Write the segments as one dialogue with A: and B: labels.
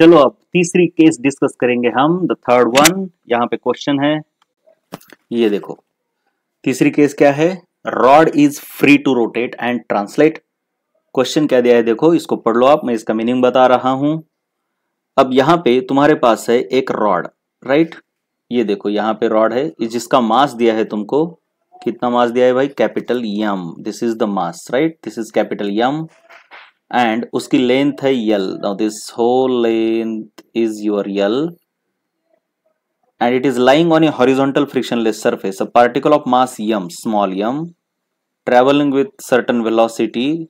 A: चलो अब तीसरी केस डिस्कस करेंगे हम द थर्ड वन यहाँ पे क्वेश्चन है ये देखो तीसरी केस क्या है rod is free to rotate and translate question क्या दिया है देखो इसको पढ़ लो आप मैं इसका मीनिंग बता रहा हूं अब यहाँ पे तुम्हारे पास है एक रॉड राइट ये देखो यहाँ पे रॉड है जिसका मास दिया है तुमको कितना मास दिया है भाई capital M this is the mass right this is capital M and uski length hai l now this whole length is your l and it is lying on a horizontal frictionless surface a particle of mass m small m traveling with certain velocity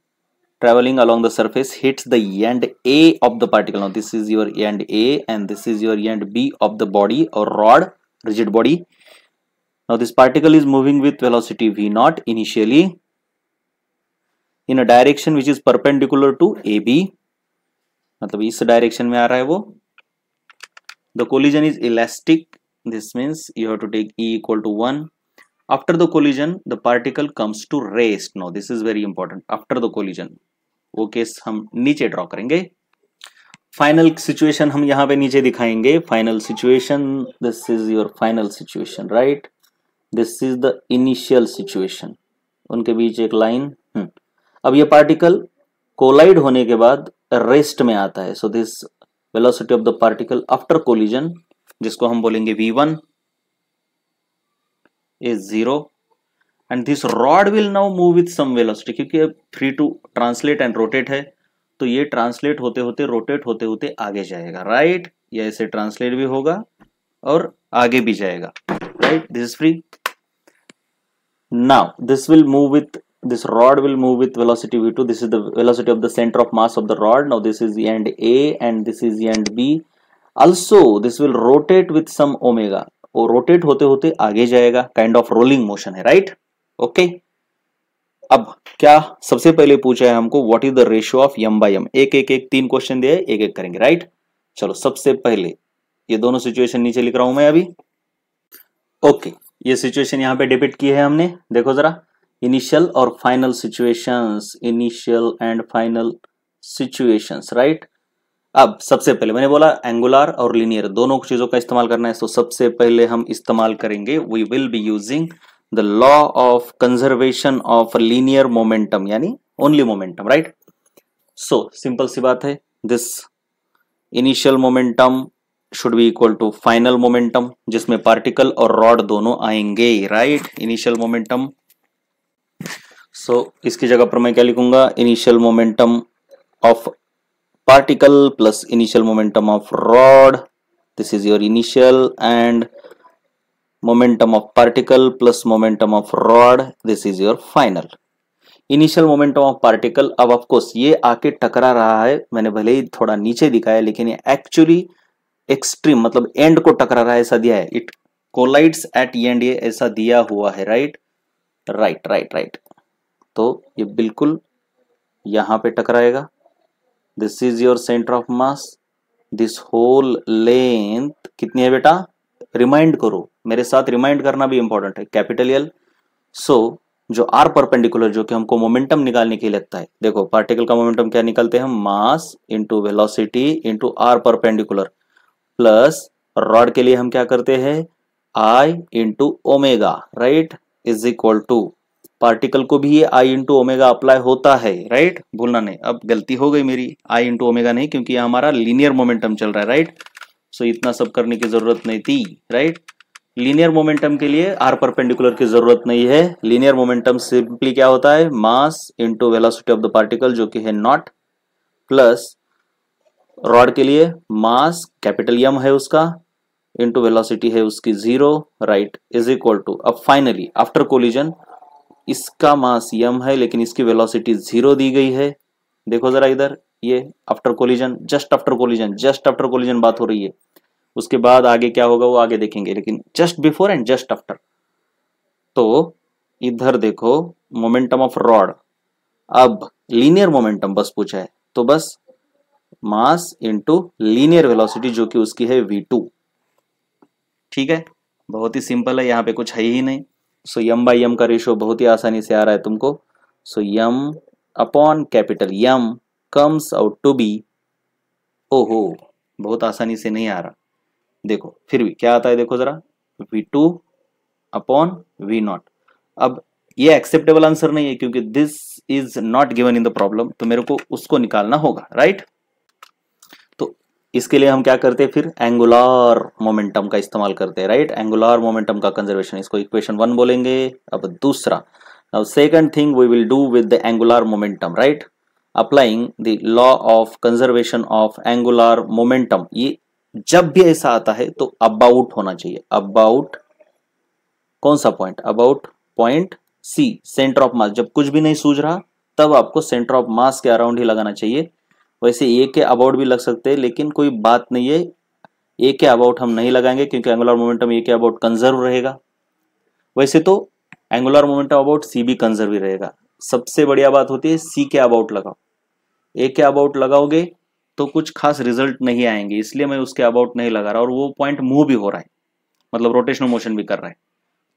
A: traveling along the surface hits the end a of the particle now this is your end a and this is your end b of the body or rod rigid body now this particle is moving with velocity v 0 initially in direction which is perpendicular to A B मतलब इस direction में आ रहा है वो the collision is elastic this means you have to take E equal to one after the collision the particle comes to rest no this is very important after the collision वो case हम नीचे draw करेंगे final situation हम यहाँ पे नीचे दिखाएंगे final situation this is your final situation right this is the initial situation उनके बीच एक लाइन अब ये पार्टिकल कोलाइड होने के बाद रेस्ट में आता है so this velocity of the particle after collision जिसको हम बोलेंगे V one is zero and this rod will now move with some velocity क्योंकि free to translate and rotate है तो ये ट्रांसलेट होते होते रोटेट होते होते आगे जाएगा राइट right? या इसे ट्रांसलेट भी होगा और आगे भी जाएगा right this free now this will move with this rod will move with velocity v2 this is the velocity of the center of mass of the rod now this is the end a and this is the end b also this will rotate with some omega or rotate होते hote आगे जाएगा kind of rolling motion है right okay okay? अब क्या सबसे पहले पूछा है हमको what is the ratio of M by M एक एक एक तीन क्वेश्चन दिया है एक एक करेंगे राइट चलो सबसे पहले ये दोनों सिचुएशन नीचे लिख रहा हूं मैं अभी ओके ये सिचुएशन यहां पे डिपिट की है हमने देखो जरा initial or final situations initial and final situations right अब सबसे पहले मैंने बोला एंगुलर और लीनियर दोनों चीजों का इस्तेमाल करना है तो सबसे पहले हम इस्तेमाल करेंगे we will be using the law of conservation of linear momentum यानी only momentum right so simple सी बात है this initial momentum should be equal to final momentum जिसमें पार्टिकल और रॉड दोनों आएंगे right initial momentum so so, इसकी जगह पर मैं क्या लिखूंगा initial momentum of particle plus initial momentum of rod this is your initial and momentum of particle plus momentum of rod this is your final initial momentum of particle अब of course ये आके टकरा रहा है मैंने भले ही थोड़ा नीचे दिखाया लेकिन ये एक्चुअली एक्सट्रीम मतलब एंड को टकरा रहा है ऐसा दिया है इट कोलाइड्स एट एंड ये ऐसा दिया हुआ है राइट राइट राइट राइट तो ये बिल्कुल यहां पे टकराएगा this is your centre of mass this whole length कितनी है बेटा रिमाइंड करो मेरे साथ रिमाइंड करना भी इंपॉर्टेंट है कैपिटल एल सो जो आर परपेंडिकुलर जो कि हमको मोमेंटम निकालने के लिए लगता है देखो पार्टिकल का मोमेंटम क्या निकालते हैं mass into velocity into R perpendicular plus rod के लिए हम क्या करते हैं I into omega right is equal to particle को भी ये आई इंटू ओमेगा अप्लाई होता है राइट भूलना नहीं अब गलती हो गई मेरी आई इंटू ओमेगा नहीं क्योंकि यह हमारा लीनियर मोमेंटम चल रहा है राइट सो इतना सब करने की जरूरत नहीं थी राइट लीनियर मोमेंटम के लिए आर परपेंडिकुलर की जरूरत नहीं है लीनियर मोमेंटम सिंपली क्या होता है mass into velocity of the particle जो कि है नॉट प्लस रॉड के लिए मास कैपिटल यम है उसका इंटू वेलोसिटी है उसकी zero right is equal to अब फाइनली आफ्टर कोलिजन इसका मास यम है लेकिन इसकी वेलोसिटी जीरो दी गई है देखो जरा इधर ये after collision just after collision just after collision बात हो रही है उसके बाद आगे क्या होगा वो आगे देखेंगे लेकिन just before and just after तो इधर देखो मोमेंटम ऑफ रॉड अब लीनियर मोमेंटम बस पूछा है तो बस मास इनटू लीनियर वेलोसिटी जो कि उसकी है टू ठीक है बहुत ही सिंपल है यहां पे कुछ है ही नहीं सो यम बाई यम का रेशो बहुत ही आसानी से आ रहा है तुमको so M upon capital M comes out to be ओहो बहुत आसानी से नहीं आ रहा देखो फिर भी क्या आता है देखो जरा v2 two upon we not अब ये एक्सेप्टेबल आंसर नहीं है क्योंकि this is not given in the problem तो मेरे को उसको निकालना होगा राइट right? इसके लिए हम क्या करते हैं फिर एंगुलर मोमेंटम का इस्तेमाल करते हैं राइट एंगुलर मोमेंटम का कंजर्वेशन इसको इक्वेशन वन बोलेंगे अब दूसरा now second thing we will do with the angular momentum right applying the law of conservation of angular momentum ये जब भी ऐसा आता है तो अबाउट होना चाहिए अबाउट कौन सा point about point C centre of mass जब कुछ भी नहीं सूझ रहा तब आपको सेंटर ऑफ मास के अराउंड ही लगाना चाहिए वैसे ए के अबाउट भी लग सकते हैं लेकिन कोई बात नहीं है ए के अबाउट हम नहीं लगाएंगे क्योंकि एंगुलर मोमेंटम ए के अबाउट कंजर्व रहेगा वैसे तो एंगुलर मोमेंटम अबाउट सी भी कंजर्व ही रहेगा सबसे बढ़िया बात होती है सी के अबाउट लगाओ ए के अबाउट लगाओगे तो कुछ खास रिजल्ट नहीं आएंगे इसलिए मैं उसके अबाउट नहीं लगा रहा और वो पॉइंट मूव भी हो रहा है मतलब रोटेशनल मोशन भी कर रहा है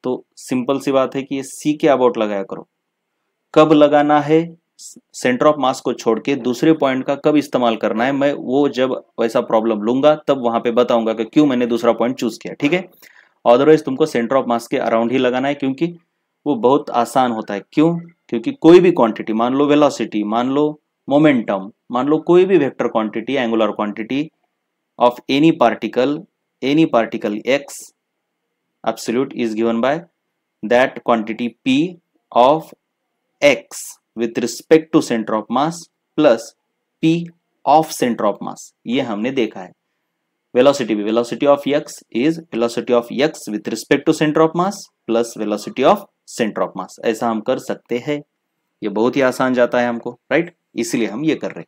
A: तो सिंपल सी बात है कि ये सी के अबाउट लगाया करो कब लगाना है सेंटर ऑफ मास को छोड़ के दूसरे पॉइंट का कब इस्तेमाल करना है मैं वो जब वैसा प्रॉब्लम लूंगा तब वहां पे बताऊंगा कि क्यों मैंने दूसरा पॉइंट चूज किया ठीक है अदरवाइज तुमको सेंटर ऑफ मास के अराउंड ही लगाना है क्योंकि वो बहुत आसान होता है क्यों क्योंकि कोई भी क्वांटिटी मान लो वेलासिटी मान लो मोमेंटम मान लो कोई भी vector quantity angular quantity of any particle any particle X absolute is given by that quantity P of X with respect to centre of mass plus P of centre of mass ये हमने देखा है velocity भी velocity of X is velocity of X with respect to centre of mass plus velocity of centre of mass ऐसा हम कर सकते हैं ये बहुत ही आसान जाता है हमको राइट इसलिए हम ये कर रहे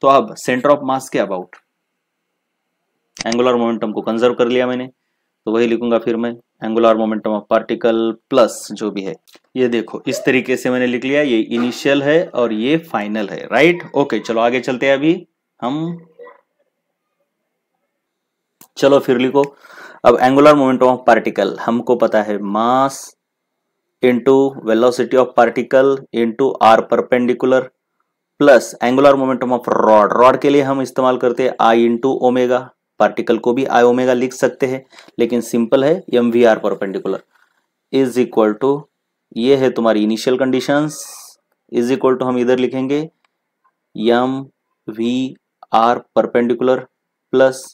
A: तो अब सेंटर ऑफ मास के अबाउट एंगुलर मोमेंटम को कंजर्व कर लिया मैंने तो वही लिखूंगा फिर मैं angular momentum of particle plus जो भी है ये देखो इस तरीके से मैंने लिख लिया ये इनिशियल है और ये फाइनल है राइट ओके चलो आगे चलते हैं अभी हम चलो फिर लिखो अब एंगुलर मोमेंटम ऑफ पार्टिकल हमको पता है mass into velocity of particle into R perpendicular plus angular momentum of rod rod के लिए हम इस्तेमाल करते हैं आई इंटू ओमेगा पार्टिकल को भी आई ओमेगा लिख सकते हैं लेकिन सिंपल है M V R perpendicular is equal to ये है तुम्हारी initial conditions is equal to हम इधर लिखेंगे M V R perpendicular plus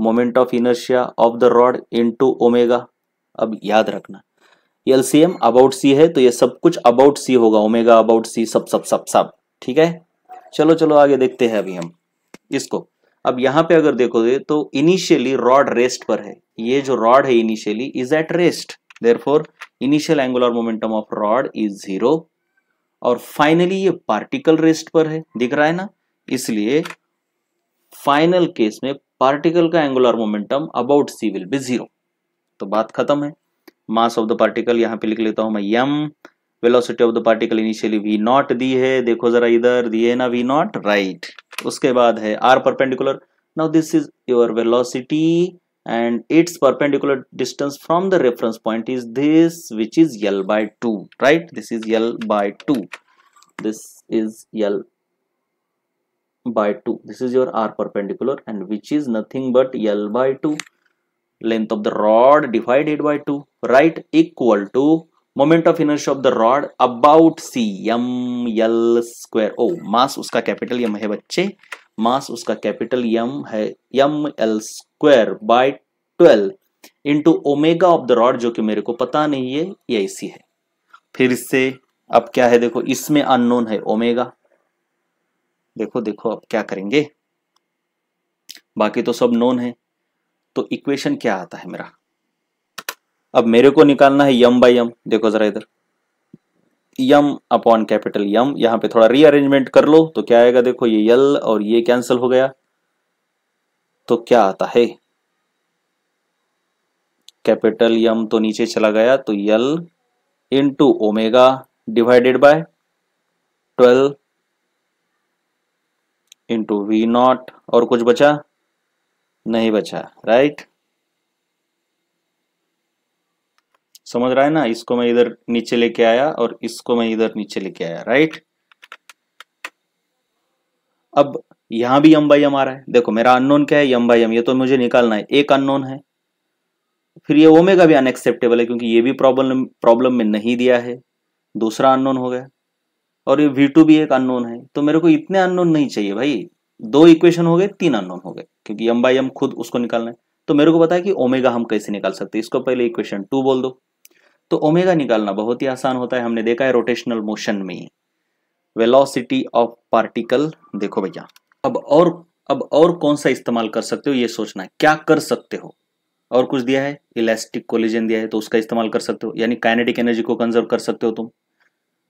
A: moment of inertia of the rod into omega अब याद रखना L C M about C है तो ये सब कुछ अबाउट सी होगा ओमेगा अबाउट सी सब सब सब सब ठीक है चलो चलो आगे देखते हैं अभी हम इसको अब यहां पे अगर देखोगे तो इनिशियली रॉड रेस्ट पर है ये जो रॉड है initially is at rest for initial angular momentum of rod is zero और फाइनली ये पार्टिकल रेस्ट पर है दिख रहा है ना इसलिए फाइनल केस में पार्टिकल का angular momentum about C will be zero तो बात खत्म है मास ऑफ द पार्टिकल यहां पे लिख लेता हूं मैं M velocity of the particle initially V naught दी है देखो जरा इधर दी है ना वी नॉट राइट उसके बाद है R perpendicular now this is your and its perpendicular distance from the reference point is this which is l by 2 right this is l by 2 this is l by 2 this is your r perpendicular and which is nothing but l by 2 length of the rod divided by 2 right equal to moment of inertia of the rod about C M L square oh mass उसका capital M है बच्चे mass उसका capital M है M L square by twelve into omega of the rod जो कि मेरे को पता नहीं है ये ऐसी है फिर इससे अब क्या है देखो इसमें अननोन है ओमेगा देखो देखो अब क्या करेंगे बाकी तो सब नोन है तो इक्वेशन क्या आता है मेरा अब मेरे को निकालना है यम बाई यम देखो जरा इधर यम अपॉन कैपिटल यम यहां पे थोड़ा रीअरेंजमेंट कर लो तो क्या आएगा देखो ये यल और ये कैंसिल हो गया तो क्या आता है कैपिटल यम तो नीचे चला गया तो L into omega divided by twelve into we naught और कुछ बचा नहीं बचा राइट right? समझ रहा है ना इसको मैं इधर नीचे लेके आया और इसको मैं इधर नीचे लेके आया राइट अब यहां भी यम बाई यम आ रहा है देखो मेरा अननोन क्या है यम बाई यम ये तो मुझे निकालना है एक अननोन है फिर ये ओमेगा भी अनएक्सेप्टेबल है क्योंकि ये भी प्रॉब्लम प्रॉब्लम में नहीं दिया है दूसरा अननोन हो गया और ये वी टू भी एक अननोन है तो मेरे को इतने अननोन नहीं चाहिए भाई दो इक्वेशन हो गए तीन अननोन हो गए क्योंकि यम बाई यम खुद उसको निकालना है तो मेरे को पता है कि ओमेगा हम कैसे निकाल सकते हैं इसको पहले इक्वेशन टू बोल दो तो ओमेगा निकालना बहुत ही आसान होता है हमने देखा है रोटेशनल मोशन में वेलोसिटी ऑफ पार्टिकल देखो भैया अब और अब और कौन सा इस्तेमाल कर सकते हो ये सोचना है क्या कर सकते हो और कुछ दिया है इलास्टिक कोलिजन दिया है तो उसका इस्तेमाल कर सकते हो यानी काइनेटिक एनर्जी को कंजर्व कर सकते हो तुम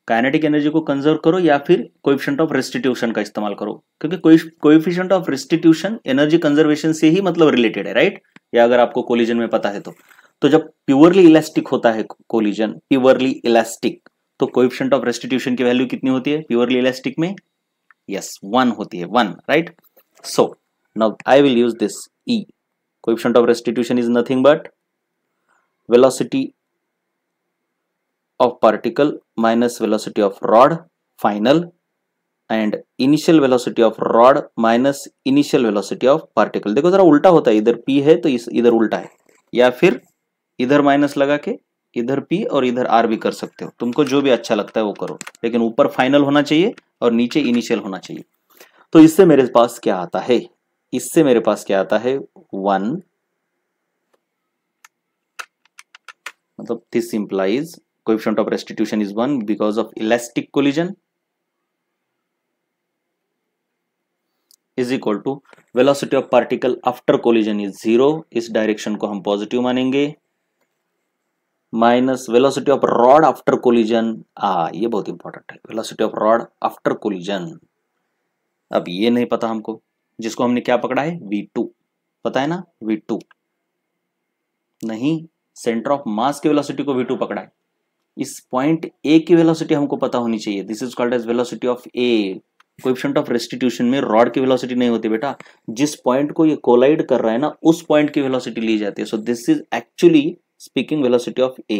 A: काइनेटिक एनर्जी को कंजर्व करो या फिर कोइफिशेंट ऑफ रेस्टिट्यूशन का इस्तेमाल करो क्योंकि coefficient of restitution energy conservation से ही मतलब रिलेटेड है राइट या अगर आपको कोलिजन में पता है तो तो जब प्योरली इलास्टिक होता है कोलिजन प्योरली इलास्टिक तो कोएफिशिएंट ऑफ रेस्टिट्यूशन की वैल्यू कितनी होती है प्योरली इलास्टिक में यस वन होती है one right so now I will use this E coefficient of restitution is nothing but velocity of particle minus velocity of rod final and initial velocity of rod minus initial velocity of particle देखो जरा उल्टा होता है इधर P है तो इधर उल्टा है या फिर इधर माइनस लगा के इधर पी और इधर आर भी कर सकते हो तुमको जो भी अच्छा लगता है वो करो लेकिन ऊपर फाइनल होना चाहिए और नीचे इनिशियल होना चाहिए तो इससे मेरे पास क्या आता है इससे मेरे पास क्या आता है वन मतलब this implies coefficient of restitution is one because of elastic collision is equal to velocity of particle after collision is zero इस डायरेक्शन को हम पॉजिटिव मानेंगे minus velocity of rod after collision आ ये बहुत इंपॉर्टेंट है velocity of rod after collision अब ये नहीं पता हमको जिसको हमने क्या पकड़ा है वी टू पता है ना वी टू नहीं सेंटर ऑफ मास की वेलोसिटी को वी टू पकड़ा है इस पॉइंट ए की वेलोसिटी हमको पता होनी चाहिए this is called as velocity of A coefficient of restitution में रॉड की वेलोसिटी नहीं होती बेटा जिस पॉइंट को ये कोलाइड कर रहा है ना उस पॉइंट की वेलोसिटी ली जाती है so this is actually speaking velocity of A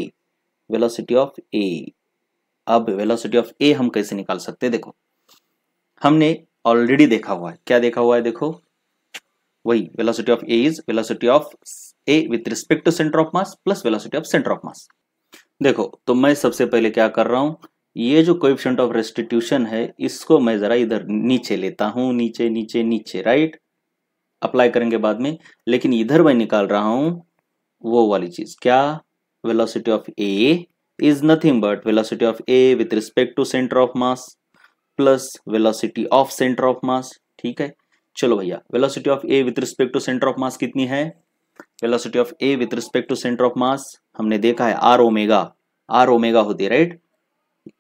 A: velocity of A अब वेलोसिटी ऑफ ए हम कैसे निकाल सकते हैं देखो हमने ऑलरेडी देखा हुआ है क्या देखा हुआ है देखो वही velocity of A is velocity of A with respect to centre of mass plus velocity of centre of mass देखो तो मैं सबसे पहले क्या कर रहा हूं ये जो कोएफिशिएंट ऑफ रेस्टिट्यूशन है इसको मैं जरा इधर नीचे लेता हूं नीचे नीचे नीचे राइट अप्लाई करेंगे बाद में लेकिन इधर मैं निकाल रहा हूं वो वाली चीज क्या velocity of A is nothing but velocity of A with respect to centre of mass plus velocity of centre of mass ठीक है चलो भैया velocity of A with respect to centre of mass कितनी है velocity of A with respect to centre of mass हमने देखा है are omega are omega होती है राइट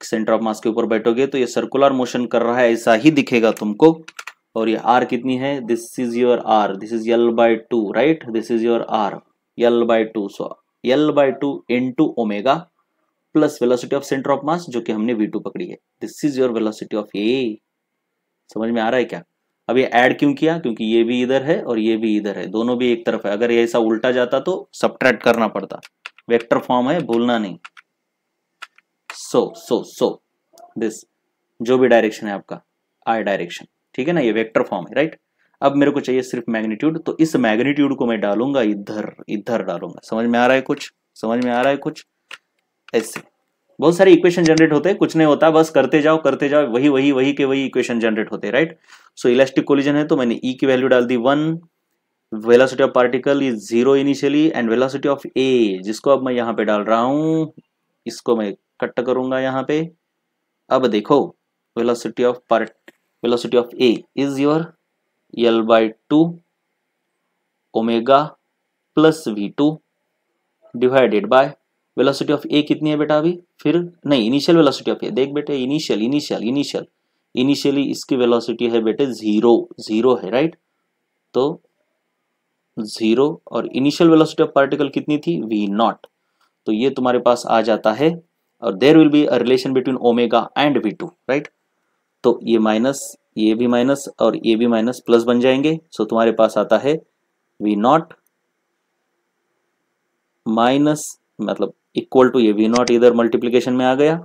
A: सेंटर ऑफ मास के ऊपर बैठोगे तो ये सर्कुलर मोशन कर रहा है ऐसा ही दिखेगा तुमको और ये आर कितनी है this is your R this is L by two right this is your R L by two so L by two into omega plus velocity of centre of mass जो कि हमने V two पकड़ी है this is your velocity of A समझ में आ रहा है क्या अब ये ऐड क्यों किया क्योंकि ये भी इधर है और ये भी इधर है दोनों भी एक तरफ है अगर ये ऐसा उल्टा जाता तो सब्ट्रैक्ट करना पड़ता वेक्टर फॉर्म है भूलना नहीं सो सो सो दिस जो भी डायरेक्शन है आपका आई डायरेक्शन ठीक है ना ये वेक्टर फॉर्म है राइट अब मेरे को चाहिए सिर्फ मैग्नीट्यूड तो इस मैग्नीट्यूड को मैं डालूंगा इधर इधर डालूंगा समझ में आ रहा है कुछ समझ में आ रहा है कुछ ऐसे बहुत सारे इक्वेशन जनरेट होते हैं कुछ नहीं होता बस करते जाओ करते जाओ वही वही वही के वही इक्वेशन जनरेट होते हैं राइट सो इलास्टिक कोलिजन है तो मैंने ई e की वैल्यू डाल दी one velocity of particle is zero initially and velocity of A जिसको अब मैं यहाँ पे डाल रहा हूं इसको मैं कट करूंगा यहाँ पे अब देखो velocity of part velocity of A is your L by two omega plus we two divided by velocity of A कितनी है बेटा अभी फिर नहीं इनिशियल वेलोसिटी ऑफ ए देख बेटे इनिशियल इनिशियल इनिशियल इनिशियली इसकी वेलोसिटी है बेटे जीरो जीरो है राइट तो जीरो और इनिशियल वेलोसिटी ऑफ पार्टिकल कितनी थी वी नॉट तो ये तुम्हारे पास आ जाता है और there will be a relation between omega and v two right तो ये माइनस ये भी माइनस और ये भी माइनस प्लस बन जाएंगे सो तुम्हारे पास आता है वी नॉट माइनस मतलब इक्वल टू ये वी नॉट इधर मल्टीप्लीकेशन में आ गया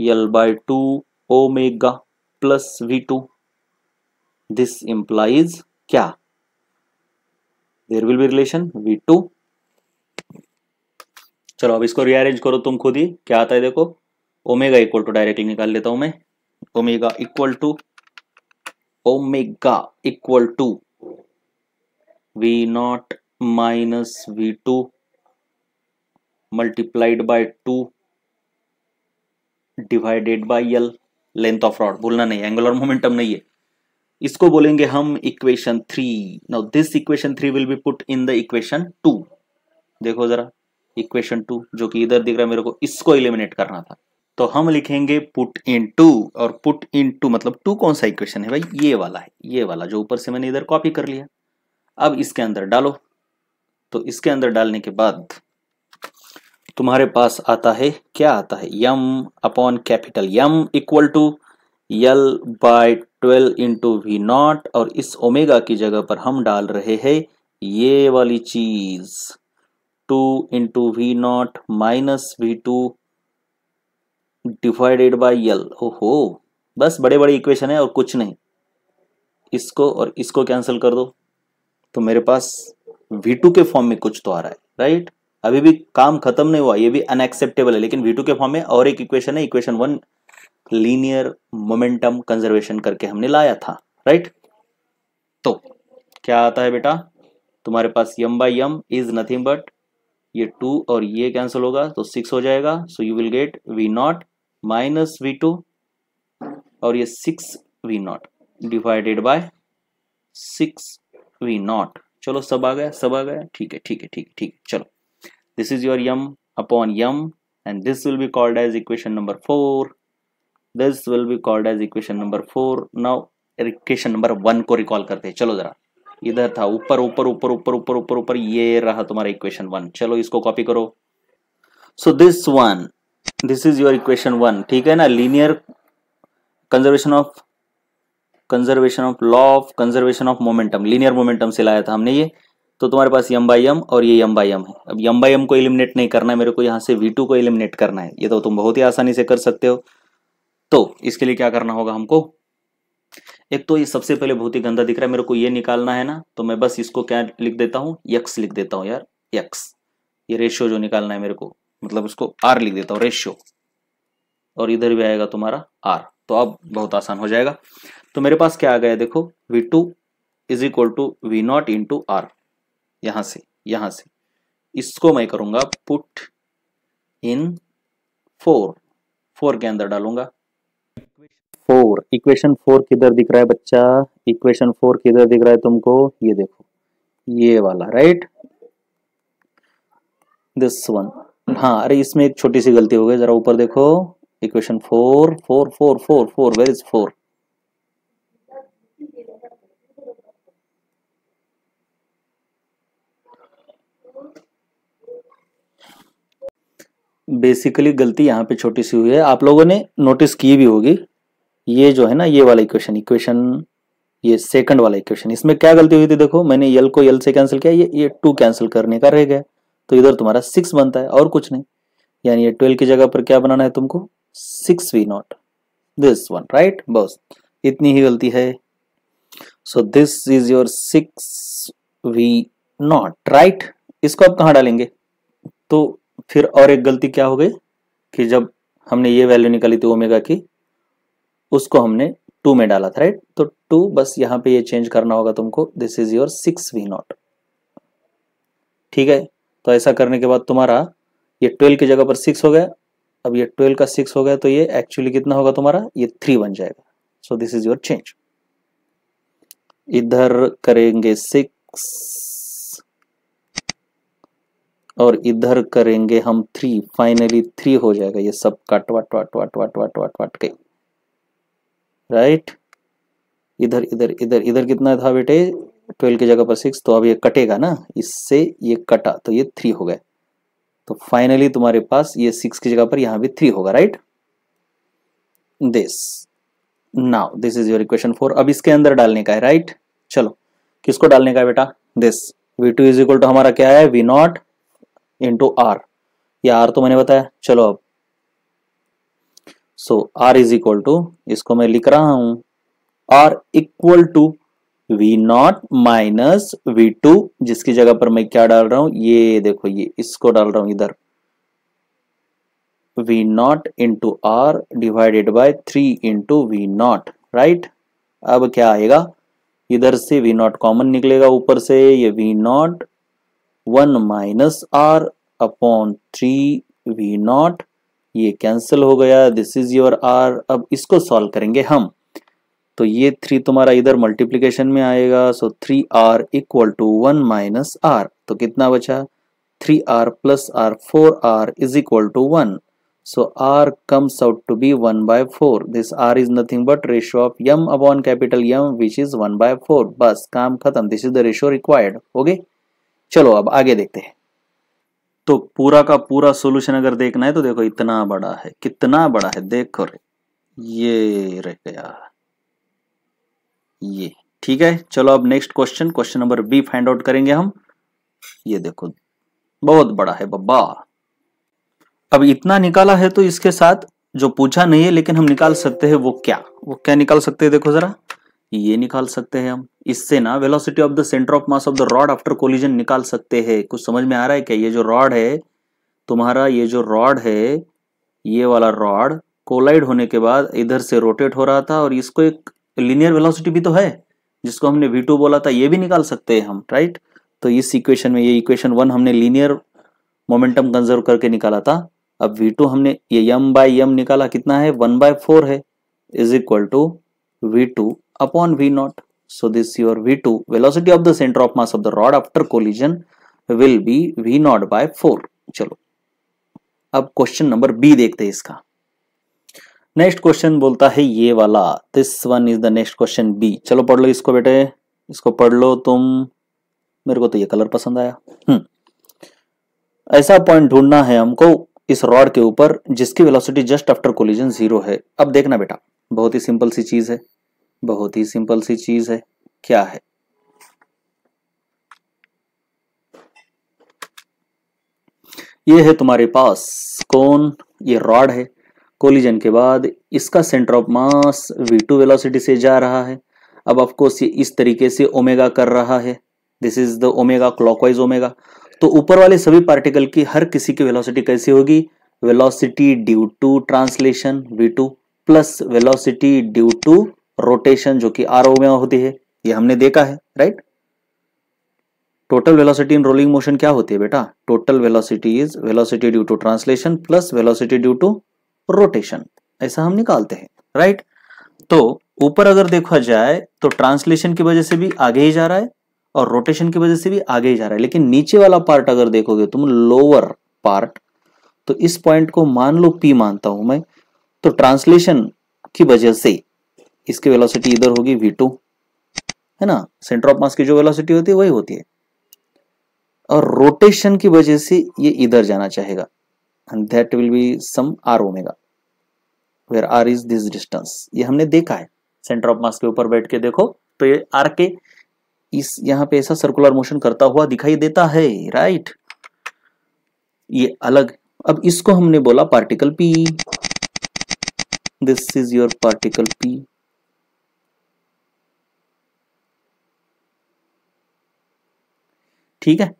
A: L by two omega plus we two this implies क्या there will be relation v two चलो अब इसको रीअरेंज करो तुम खुद ही क्या आता है देखो ओमेगा इक्वल टू डायरेक्टली निकाल लेता हूं मैं omega equal to omega equal to v naught minus v2 multiplied by 2 divided by L length of rod भूलना नहीं एंगुलर मोमेंटम नहीं है इसको बोलेंगे हम equation three now this equation three will be put in the equation two देखो जरा equation two जो कि इधर दिख रहा है मेरे को इसको इलिमिनेट करना था तो हम लिखेंगे पुट इन टू और पुट इन टू मतलब टू कौन सा इक्वेशन है भाई ये वाला है ये वाला जो ऊपर से मैंने इधर कॉपी कर लिया अब इसके अंदर डालो तो इसके अंदर डालने के बाद तुम्हारे पास आता है क्या आता है m upon capital M equal to L by twelve into we naught और इस ओमेगा की जगह पर हम डाल रहे हैं ये वाली चीज two into we naught minus v two divided by L ओहो बस बड़े बड़े इक्वेशन है और कुछ नहीं इसको और इसको कैंसिल कर दो तो मेरे पास V2 के फॉर्म में कुछ तो आ रहा है राइट अभी भी काम खत्म नहीं हुआ ये भी अनएक्सेप्टेबल है लेकिन V2 के फॉर्म में और एक इक्वेशन है equation one linear momentum conservation करके हमने लाया था राइट तो क्या आता है बेटा तुम्हारे पास m by m is nothing but ये टू और ये कैंसिल होगा तो सिक्स हो जाएगा so you will get v naught minus v two और ये six v naught divided by six v naught चलो सब आ गया सब आ गया ठीक है ठीक है ठीक है ठीक है चलो this is your m upon m and this will be called as equation number four this will be called as equation number four now equation number one को रिकॉल करते हैं चलो जरा इधर था ऊपर ऊपर ऊपर ऊपर ऊपर ऊपर ऊपर ये रहा तुम्हारा इक्वेशन वन चलो इसको कॉपी करो so this one this is your equation one ठीक है ना linear conservation of conservation of law of conservation of momentum linear momentum से लाया था हमने ये तो तुम्हारे पास यम बाई एम और ये यम बाई एम है अब यम बाई एम को इलिमिनेट नहीं करना है मेरे को यहाँ से वी टू को इलिमिनेट करना है ये तो तुम बहुत ही आसानी से कर सकते हो तो इसके लिए क्या करना होगा हमको एक तो ये सबसे पहले बहुत ही गंदा दिख रहा है मेरे को ये निकालना है ना तो मैं बस इसको क्या लिख देता हूँ यक्स लिख देता हूँ यार यक्स ये रेशियो जो निकालना है मेरे को मतलब उसको आर लिख देता हूँ रेशियो और इधर भी आएगा तुम्हारा आर तो अब बहुत आसान हो जाएगा तो मेरे पास क्या आ गया देखो v two is equal to v naught into r यहां से यहां से इसको मैं करूंगा पुट इन फोर फोर के अंदर डालूंगा फोर इक्वेशन फोर किधर दिख रहा है बच्चा इक्वेशन फोर किधर दिख रहा है तुमको ये देखो ये वाला राइट दिस वन हाँ अरे इसमें एक छोटी सी गलती हो गई जरा ऊपर देखो equation four four four four four where is four basically गलती यहाँ पे छोटी सी हुई है आप लोगों ने नोटिस की भी होगी ये जो है ना ये वाला इक्वेशन इक्वेशन ये सेकंड वाला इक्वेशन इसमें क्या गलती हुई थी देखो मैंने यल को यल से कैंसिल किया ये ये टू कैंसिल करने का रह गया तो इधर तुम्हारा सिक्स बनता है और कुछ नहीं यानी ये ट्वेल्व की जगह पर क्या बनाना है तुमको six v naught this one right बस इतनी ही गलती है so this is your six v naught right इसको आप कहाँ डालेंगे तो फिर और एक गलती क्या हो गई कि जब हमने ये वैल्यू निकाली थी ओमेगा की उसको हमने टू में डाला था राइट तो टू बस यहां पे ये चेंज करना होगा तुमको this is your six v naught ठीक है तो ऐसा करने के बाद तुम्हारा ये ट्वेल्व की जगह पर सिक्स हो गया अब ये ट्वेल्व का सिक्स हो गया तो ये एक्चुअली कितना होगा तुम्हारा ये थ्री बन जाएगा so this is your change इधर करेंगे सिक्स और इधर करेंगे हम थ्री फाइनली थ्री हो जाएगा ये सब कट वट वट वट वट वट वट वट गई राइट इधर इधर इधर इधर कितना था बेटे ट्वेल्व की जगह पर सिक्स तो अब ये कटेगा ना इससे ये कटा तो ये थ्री हो गए तो फाइनली तुम्हारे पास ये सिक्स की जगह पर यहां भी थ्री होगा right this now this is your equation four अब इसके अंदर डालने का है राइट चलो किसको डालने का है बेटा this we two is equal to हमारा क्या है वी नॉट इंटू आर ये आर तो मैंने बताया चलो अब so r is equal to इसको मैं लिख रहा हूं r equal to v naught minus v two जिसकी जगह पर मैं क्या डाल रहा हूं ये देखो ये इसको डाल रहा हूं इधर v naught into r divided by three into we naught right अब क्या आएगा इधर से वी नॉट कॉमन निकलेगा ऊपर से ये we naught one minus r upon three we naught ये कैंसिल हो गया दिस इज योर आर अब इसको सॉल्व करेंगे हम तो ये थ्री तुम्हारा इधर मल्टीप्लीकेशन में आएगा so three r equal to one minus r तो कितना बचा three r plus r four r is equal to one so r comes out to be one by four this r is nothing but ratio of m upon capital M which is one by four बस काम खत्म this is the ratio required okay चलो अब आगे देखते हैं तो पूरा का पूरा सॉल्यूशन अगर देखना है तो देखो इतना बड़ा है कितना बड़ा है देखो रे ये रह गया ये ठीक है चलो अब next question question number b find out करेंगे हम ये देखो बहुत बड़ा है बब्बा अब इतना निकाला है तो इसके साथ जो पूछा नहीं है लेकिन हम निकाल सकते हैं वो क्या वो क्या निकाल सकते हैं देखो जरा ये निकाल सकते हैं हम इससे ना velocity of the centre of mass of the rod after collision निकाल सकते हैं कुछ समझ में आ रहा है क्या ये जो रॉड है तुम्हारा ये जो रॉड है ये वाला रॉड कोलाइड होने के बाद इधर से रोटेट हो रहा था और इसको एक लिनियर वेलोसिटी भी तो है जिसको हमने वी बोला था ये भी निकाल सकते हैं हम राइट तो इस इक्वेशन में ये इक्वेशन वन हमने लीनियर मोमेंटम कंजर्व करके निकाला था अब वी टू हमने ये यम बाई यम निकाला कितना है वन बाय फोर है is equal to v two upon v naught so this your v2 velocity of the center of mass of the rod after collision will be v naught by 4 chalo ab question number b dekhte hai iska next question बोलता है ये वाला this one is the next question b चलो पढ़ लो इसको बेटे इसको पढ़ लो तुम मेरे को तो ये कलर पसंद आया हम्म ऐसा पॉइंट ढूंढना है हमको इस रॉड के ऊपर जिसकी velocity just after collision zero है अब देखना बेटा बहुत ही सिंपल सी चीज है बहुत ही सिंपल सी चीज है क्या है ये है तुम्हारे पास कौन ये रॉड है कोलिजन के बाद इसका centre of mass v2 velocity से जा रहा है अब ऑफकोर्स ये इस तरीके से ओमेगा कर रहा है this is the omega clockwise omega तो ऊपर वाले सभी पार्टिकल की हर किसी की वेलोसिटी कैसी होगी velocity due to translation v two plus velocity due to rotation जो कि आर में होती है ये हमने देखा है right total velocity in rolling motion क्या होती है बेटा total velocity is velocity due to translation plus velocity due to rotation ऐसा हम निकालते हैं राइट तो ऊपर अगर देखा जाए तो ट्रांसलेशन की वजह से भी आगे ही जा रहा है और रोटेशन की वजह से भी आगे ही जा रहा है लेकिन नीचे वाला पार्ट अगर देखोगे तुम लोअर पार्ट तो इस पॉइंट को मान लो पी मानता हूं मैं तो ट्रांसलेशन की वजह से इसकी वेलोसिटी इधर होगी वी टू है ना सेंटर ऑफ मास की जो वेलोसिटी होती है वही होती है और रोटेशन की वजह से ये इधर जाना चाहेगा and that will be some r omega where r is this distance ये हमने देखा है सेंटर ऑफ मास के ऊपर बैठ के देखो तो ये आर के इस यहां पे ऐसा सर्कुलर मोशन करता हुआ दिखाई देता है राइट ये अलग अब इसको हमने बोला particle P this is your particle P ठीक है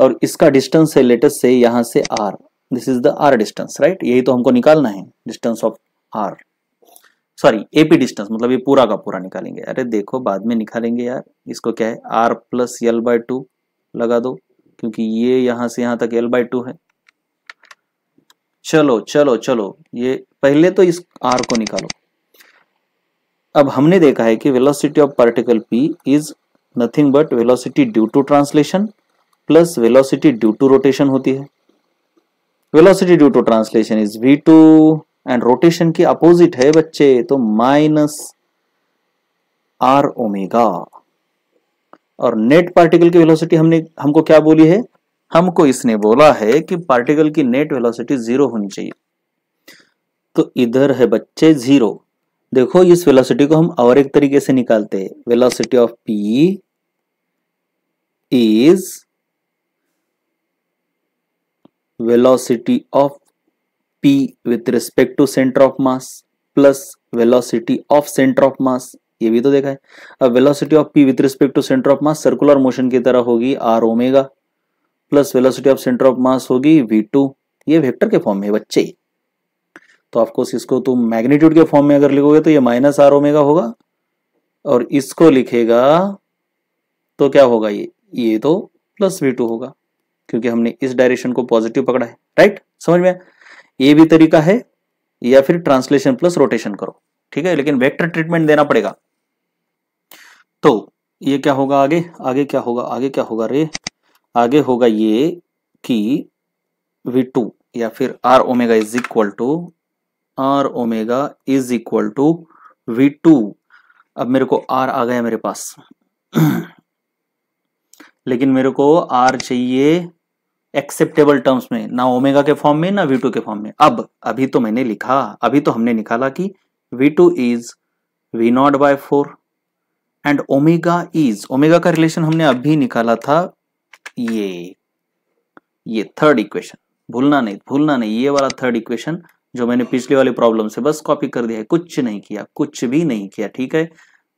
A: और इसका डिस्टेंस है लेटेस्ट से यहां से r this is the r distance right यही तो हमको निकालना है distance of r sorry AP distance मतलब ये पूरा का पूरा निकालेंगे अरे देखो बाद में निकालेंगे यार इसको क्या है r plus L by two लगा दो क्योंकि ये यहां से यहां तक एल बाय टू है चलो चलो चलो ये पहले तो इस आर को निकालो अब हमने देखा है कि velocity of particle P is nothing but velocity due to translation plus velocity due to rotation होती है velocity due to translation is v two and rotation की अपोजिट है बच्चे तो माइनस आर ओमेगा और नेट पार्टिकल की velocity हमने हमको क्या बोली है हमको इसने बोला है कि पार्टिकल की नेट वेलोसिटी जीरो होनी चाहिए तो इधर है बच्चे जीरो देखो इस वेलोसिटी को हम और एक तरीके से निकालते हैं velocity of P is velocity of P with respect to centre of mass plus velocity of centre of mass ये भी तो देखा है अब velocity of P with respect to centre of mass circular motion की तरह होगी r omega plus velocity of centre of mass होगी वी टू ये वेक्टर के फॉर्म में बच्चे तो ऑफकोर्स इसको तुम मैग्नीट्यूड के फॉर्म में अगर लिखोगे तो ये माइनस आर ओमेगा होगा और इसको लिखेगा तो क्या होगा ये ये तो प्लस वी टू होगा क्योंकि हमने इस डायरेक्शन को पॉजिटिव पकड़ा है राइट समझ में ये भी तरीका है या फिर ट्रांसलेशन प्लस रोटेशन करो ठीक है लेकिन वेक्टर ट्रीटमेंट देना पड़ेगा तो ये क्या होगा आगे आगे क्या होगा आगे क्या होगा रे आगे होगा ये कि टू या फिर r omega is equal to r omega is equal to v two अब मेरे को आर आ गया मेरे पास लेकिन मेरे को आर चाहिए एक्सेप्टेबल टर्म्स में ना ओमेगा के फॉर्म में ना वी टू के फॉर्म में अब अभी तो मैंने लिखा अभी तो हमने निकाला कि we two is v naught by four and omega is omega का रिलेशन हमने अभी निकाला था ये ये थर्ड इक्वेशन भूलना नहीं भूलना नहीं ये वाला थर्ड इक्वेशन जो मैंने पिछले वाले प्रॉब्लम से बस कॉपी कर दिया है कुछ नहीं किया कुछ भी नहीं किया ठीक है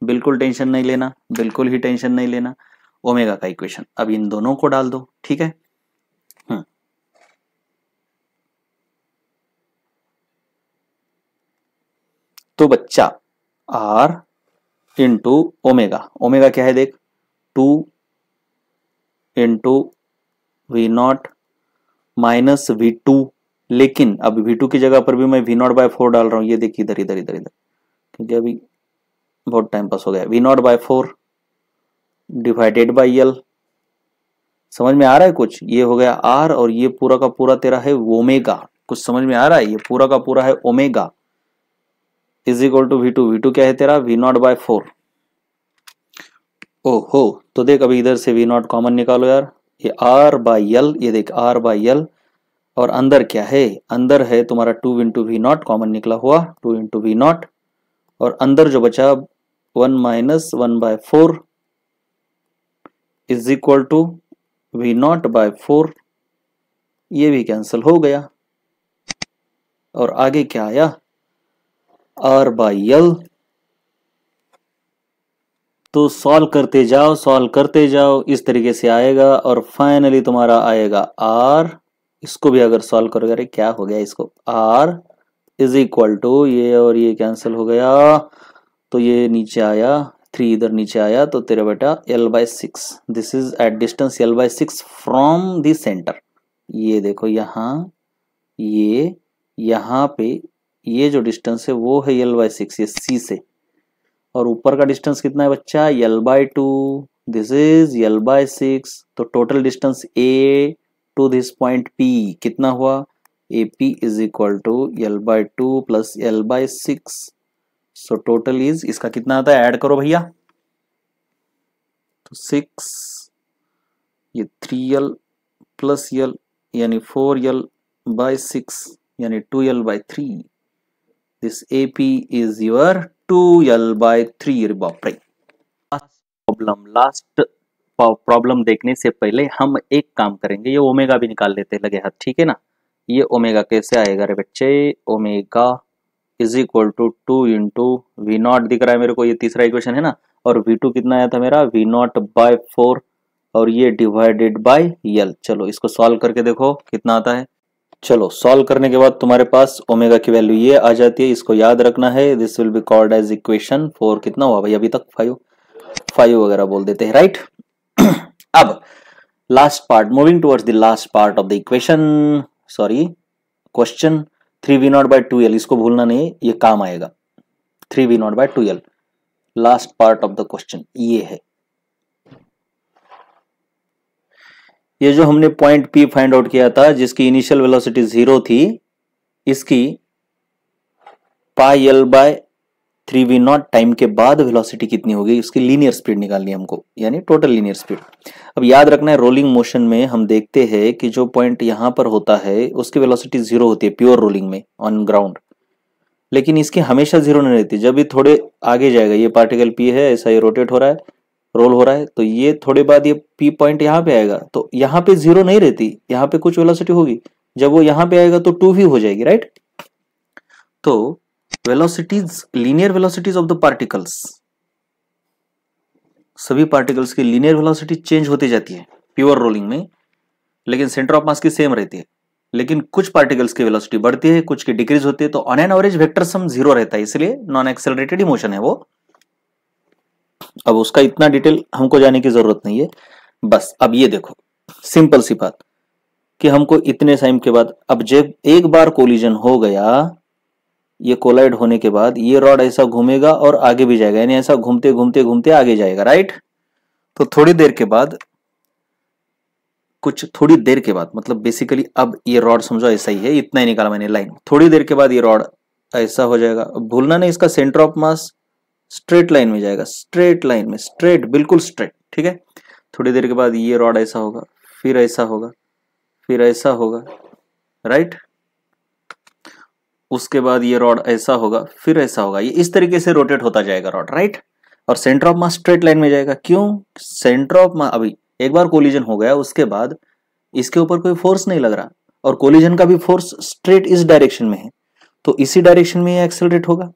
A: बिल्कुल टेंशन नहीं लेना बिल्कुल ही टेंशन नहीं लेना ओमेगा का इक्वेशन अब इन दोनों को डाल दो ठीक है हम्म। तो बच्चा आर इंटू ओमेगा ओमेगा क्या है देख two into we naught minus v two लेकिन अब वी टू की जगह पर भी मैं वी नॉट बाय फोर डाल रहा हूं ये देखिए इधर इधर इधर इधर क्योंकि अभी बहुत टाइम पास हो गया v naught by four divided by L समझ में आ रहा है कुछ ये हो गया आर और ये पूरा का पूरा तेरा है ओमेगा कुछ समझ में आ रहा है ये पूरा का पूरा है omega is equal to v two v two क्या है तेरा वी नॉट बाय फोर ओ हो तो देख अभी इधर से वी नॉट कॉमन निकालो यार ये आर बाई एल ये देख आर बाई एल और अंदर क्या है अंदर है तुम्हारा two into we naught common निकला हुआ टू इंटू वी नॉट और अंदर जो बचा one minus one by four is equal to v naught by four ये भी कैंसिल हो गया और आगे क्या आया आर बाई एल तो सॉल्व करते जाओ सॉल्व करते जाओ इस तरीके से आएगा और फाइनली तुम्हारा आएगा आर इसको भी अगर सॉल्व करोगे अरे क्या हो गया इसको आर इज इक्वल टू ये और ये कैंसिल हो गया तो ये नीचे आया थ्री इधर नीचे आया तो तेरा बेटा L by six this is at distance L by six from the centre ये देखो यहाँ ये यहाँ पे ये जो डिस्टेंस है वो है एल बाय सिक्स ये सी से और ऊपर का डिस्टेंस कितना है बच्चा L by two this is L by six तो total distance A to this point P कितना हुआ A P is equal to L by two plus L by six so total is इसका कितना आता है एड करो भैया तो सिक्स ये थ्री एल प्लस एल यानी फोर एल बाय सिक्स यानी two L by three this A P is your two L by three बापरे प्रॉब्लम लास्ट प्रॉब्लम देखने से पहले हम एक काम करेंगे ये ओमेगा भी निकाल लेते लगे हाथ ठीक है ना ये ओमेगा कैसे आएगा रे बच्चे omega is equal to two into we naught दिख रहा है मेरे को ये तीसरा इक्वेशन है ना और वी टू कितना आया था मेरा वी नॉट बाय फोर और ये डिवाइडेड बाय यल चलो इसको सॉल्व करके देखो कितना आता है चलो सॉल्व करने के बाद तुम्हारे पास ओमेगा की वैल्यू ये आ जाती है इसको याद रखना है this will be called as equation four कितना हुआ भाई अभी तक फाइव फाइव वगैरह बोल देते हैं राइट अब last part moving towards the last part of the equation sorry question three we naught by two L इसको भूलना नहीं ये काम आएगा three we naught by two L last part of the question ये है ये जो हमने पॉइंट पी फाइंड आउट किया था जिसकी इनिशियल वेलोसिटी जीरो थी इसकी pi L by three we naught time के बाद वेलोसिटी कितनी होगी उसकी लीनियर स्पीड निकालनी है हमको यानी टोटल लीनियर स्पीड अब याद रखना है रोलिंग मोशन में हम देखते हैं कि जो पॉइंट यहां पर होता है उसकी वेलोसिटी जीरो होती है प्योर रोलिंग में ऑन ग्राउंड लेकिन इसकी हमेशा जीरो नहीं रहती जब भी थोड़े आगे जाएगा ये पार्टिकल पी है ऐसा ये रोटेट हो रहा है रोल हो रहा है तो ये थोड़े बाद ये पी पॉइंट यहाँ पे आएगा तो यहाँ पे जीरो नहीं रहती यहाँ पे कुछ वेलोसिटी होगी जब वो यहाँ पे आएगा तो टू भी हो जाएगी राइट तो velocities linear velocities of the particles सभी पार्टिकल्स की लीनियर वेलोसिटी चेंज होती जाती है प्योर रोलिंग में लेकिन सेंटर ऑफ मास की सेम रहती है लेकिन कुछ पार्टिकल्स की वेलोसिटी बढ़ती है कुछ की डिक्रीज होती है तो on an average vector sum zero रहता है इसलिए नॉन एक्सेलरेटेड इमोशन है वो अब उसका इतना डिटेल हमको जाने की जरूरत नहीं है बस अब ये देखो सिंपल सी बात कि हमको इतने टाइम के बाद अब जब एक बार कोलिजन हो गया ये कोलाइड होने के बाद ये रॉड ऐसा घूमेगा और आगे भी जाएगा यानी ऐसा घूमते घूमते घूमते आगे जाएगा राइट तो थोड़ी देर के बाद कुछ थोड़ी देर के बाद मतलब बेसिकली अब ये रॉड समझो ऐसा ही है इतना ही निकाला मैंने लाइन थोड़ी देर के बाद ये रॉड ऐसा हो जाएगा भूलना नहीं इसका centre of mass straight line में जाएगा स्ट्रेट लाइन में स्ट्रेट बिल्कुल स्ट्रेट ठीक है थोड़ी देर के बाद ये रॉड ऐसा होगा फिर ऐसा होगा फिर ऐसा होगा राइट उसके बाद ये रॉड ऐसा होगा फिर ऐसा होगा ये इस तरीके से रोटेट होता जाएगा रॉड राइट और centre of mass straight line में जाएगा क्यों सेंटर ऑफ मास अभी एक बार कोलिजन हो गया उसके बाद इसके ऊपर कोई फोर्स नहीं लग रहा और कोलिजन का भी फोर्स स्ट्रेट इस डायरेक्शन में है तो इसी डायरेक्शन में ये एक्सेलरेट होगा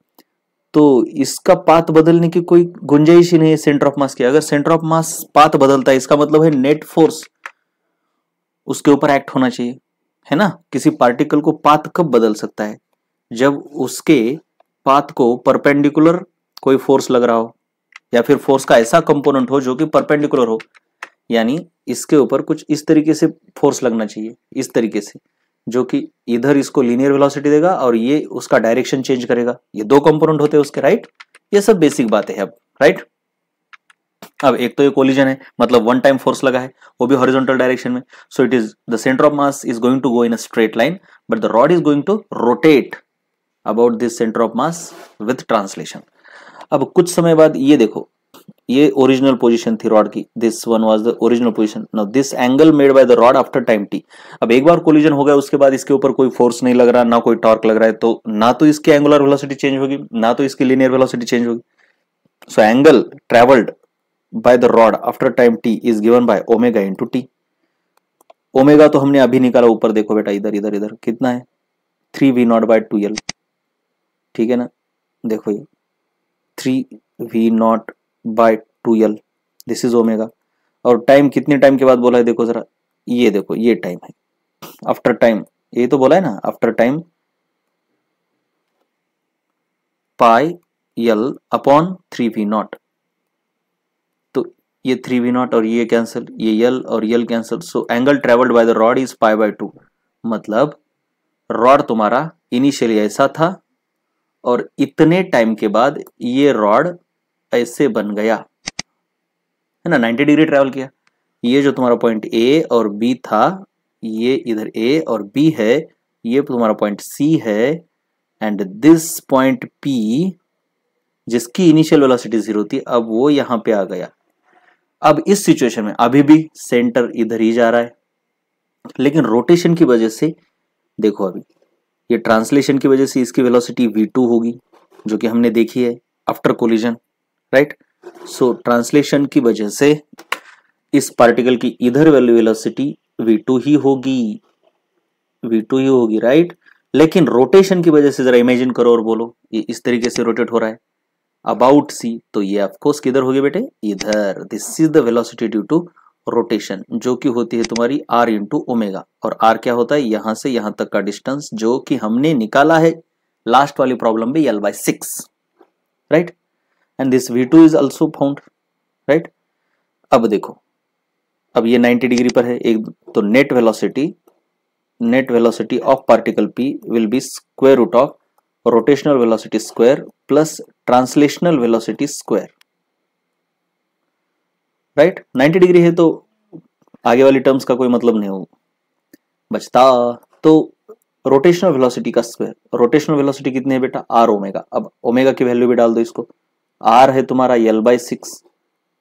A: तो इसका पाथ बदलने की कोई गुंजाइश ही नहीं है सेंटर ऑफ मास की अगर सेंटर ऑफ मास पाथ बदलता है इसका मतलब है नेट फोर्स उसके ऊपर एक्ट होना चाहिए है ना किसी पार्टिकल को पाथ कब बदल सकता है जब उसके पाथ को परपेंडिकुलर कोई फोर्स लग रहा हो या फिर फोर्स का ऐसा कंपोनेंट हो जो कि परपेंडिकुलर हो यानी इसके ऊपर कुछ इस तरीके से फोर्स लगना चाहिए इस तरीके से जो कि इधर इसको लीनियर वेलोसिटी देगा और ये उसका डायरेक्शन चेंज करेगा ये दो कंपोनेंट होते हैं उसके राइट ये सब बेसिक बातें हैं अब राइट अब एक तो ये कोलिजन है मतलब वन टाइम फोर्स लगा है वो भी हॉरिजॉन्टल डायरेक्शन में so it is the centre of mass is going to go in a straight line but the rod is going to rotate about this centre of mass with translation अब कुछ समय बाद ये देखो ये original position थी rod की this one was the original position now this angle made by the rod after time T अब एक बार कोलिजन हो गया उसके बाद इसके ऊपर कोई फोर्स नहीं लग रहा ना कोई टॉर्क लग रहा है तो ना तो इसकी एंगुलर वेलोसिटी चेंज होगी ना तो इसकी लिनियर वेलोसिटी चेंज होगी so angle travelled by the rod after time T is given by omega into T omega तो हमने अभी निकाला ऊपर देखो बेटा इधर इधर इधर कितना है three we naught by two L ठीक है ना देखो ये three we naught by two L this is omega और टाइम कितने टाइम के बाद बोला है देखो जरा ये देखो ये टाइम है आफ्टर टाइम ये तो बोला है ना after time pi L upon three we naught तो ये थ्री वी नॉट और ये कैंसिल ये यल और L cancel so angle travelled by the rod is pi by two मतलब रॉड तुम्हारा इनिशियली ऐसा था और इतने टाइम के बाद ये रॉड ऐसे बन गया है ना 90 डिग्री ट्रैवल किया ये जो तुम्हारा पॉइंट ए और बी था ये इधर ए और बी है ये तुम्हारा पॉइंट सी है एंड दिस पॉइंट पी जिसकी इनिशियल वेलोसिटी जीरो थी अब वो यहां पे आ गया अब इस सिचुएशन में अभी भी सेंटर इधर ही जा रहा है लेकिन रोटेशन की वजह से देखो अभी ये ट्रांसलेशन की वजह से इसकी वेलोसिटी वी टू होगी जो कि हमने देखी है after collision right so translation की वजह से इस पार्टिकल की इधर वैल्यू वेलोसिटी v2 ही होगी वी टू ही होगी राइट लेकिन रोटेशन की वजह से जरा इमेजिन करो और बोलो ये इस तरीके से रोटेट हो रहा है अबाउट सी तो ये ऑफकोर्स किधर होगी बेटे इधर this is the velocity due to rotation जो कि होती है तुम्हारी आर इंटू ओमेगा और आर क्या होता है यहां से यहां तक का डिस्टेंस जो कि हमने निकाला है लास्ट वाली प्रॉब्लम में L by six right and this we two is also found right अब देखो अब ये 90 डिग्री पर है एक तो net velocity net velocity of particle P will be square root of rotational velocity square plus translational velocity square right 90 degree है तो आगे वाली टर्म्स का कोई मतलब नहीं होगा बचता तो रोटेशनल वेलोसिटी का स्क्वायर रोटेशनल वेलोसिटी कितनी है बेटा आर ओमेगा अब ओमेगा की वैल्यू भी डाल दो इसको आर है तुम्हारा एल बाई सिक्स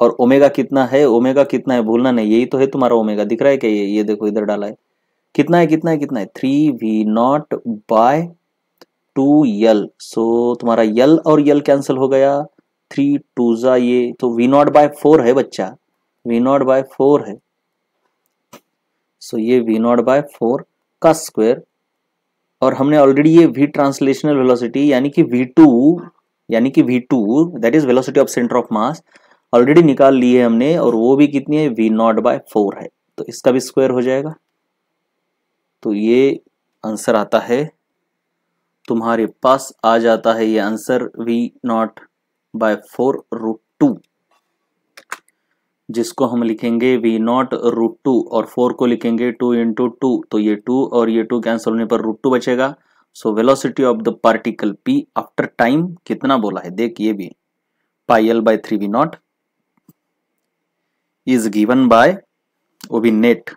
A: और ओमेगा कितना है ओमेगा कितना है भूलना नहीं यही तो है तुम्हारा ओमेगा दिख रहा है क्या ये ये देखो इधर डाला है कितना है कितना है कितना है three we naught by two L so तुम्हारा यल और यल कैंसिल हो गया थ्री टू जा ये तो वी नॉट बाय फोर है बच्चा वी नॉट बाय फोर है सो so ये वी नॉट बाय फोर का स्क्वायर और हमने ऑलरेडी ये वी ट्रांसलेशनल वेलोसिटी यानी कि वी टू यानी कि we two that is velocity of centre of mass already निकाल ली है हमने और वो भी कितनी है वी नॉट बाय फोर है तो इसका भी स्क्वायर हो जाएगा तो ये आंसर आता है तुम्हारे पास आ जाता है ये answer V naught by four root two जिसको हम लिखेंगे वी नॉट रूट टू और फोर को लिखेंगे टू इंटू टू तो ये टू और ये टू कैंसिल होने पर रूट टू बचेगा so velocity of the particle P after time कितना बोला है देख ये भी pi L by three we naught is given by वो भी net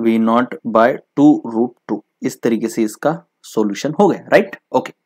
A: V naught by two root two इस तरीके से इसका सोल्यूशन हो गया राइट ओके